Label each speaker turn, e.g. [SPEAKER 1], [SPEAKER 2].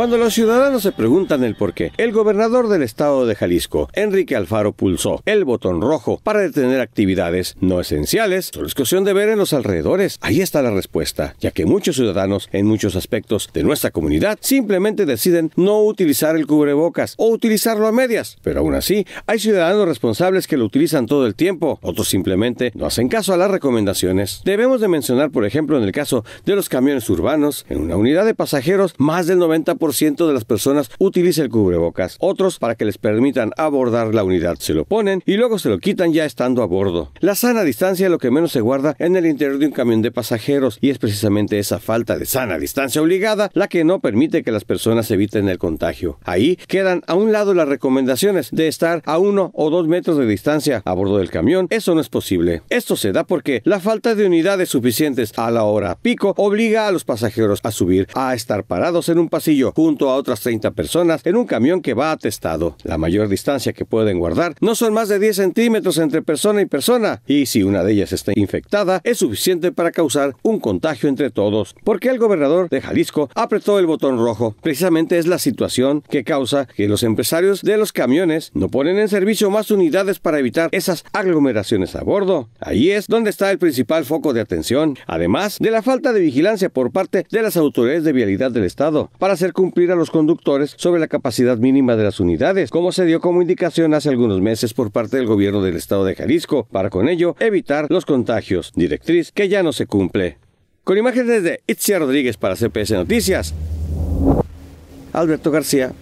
[SPEAKER 1] Cuando los ciudadanos se preguntan el por qué, el gobernador del estado de Jalisco, Enrique Alfaro, pulsó el botón rojo para detener actividades no esenciales, solo es cuestión de ver en los alrededores. Ahí está la respuesta, ya que muchos ciudadanos en muchos aspectos de nuestra comunidad simplemente deciden no utilizar el cubrebocas o utilizarlo a medias. Pero aún así, hay ciudadanos responsables que lo utilizan todo el tiempo, otros simplemente no hacen caso a las recomendaciones. Debemos de mencionar, por ejemplo, en el caso de los camiones urbanos, en una unidad de pasajeros, más del 90% de las personas utiliza el cubrebocas, otros para que les permitan abordar la unidad se lo ponen y luego se lo quitan ya estando a bordo. La sana distancia lo que menos se guarda en el interior de un camión de pasajeros y es precisamente esa falta de sana distancia obligada la que no permite que las personas eviten el contagio. Ahí quedan a un lado las recomendaciones de estar a uno o dos metros de distancia a bordo del camión. Eso no es posible. Esto se da porque la falta de unidades suficientes a la hora pico obliga a los pasajeros a subir, a estar parados en un pasillo junto a otras 30 personas, en un camión que va atestado. La mayor distancia que pueden guardar no son más de 10 centímetros entre persona y persona, y si una de ellas está infectada, es suficiente para causar un contagio entre todos. Porque el gobernador de Jalisco apretó el botón rojo. Precisamente es la situación que causa que los empresarios de los camiones no ponen en servicio más unidades para evitar esas aglomeraciones a bordo. Ahí es donde está el principal foco de atención, además de la falta de vigilancia por parte de las autoridades de vialidad del Estado para hacer cumplir a los conductores sobre la capacidad mínima de las unidades, como se dio como indicación hace algunos meses por parte del gobierno del estado de Jalisco, para con ello evitar los contagios, directriz que ya no se cumple. Con imágenes de Itzia Rodríguez para CPS Noticias, Alberto García.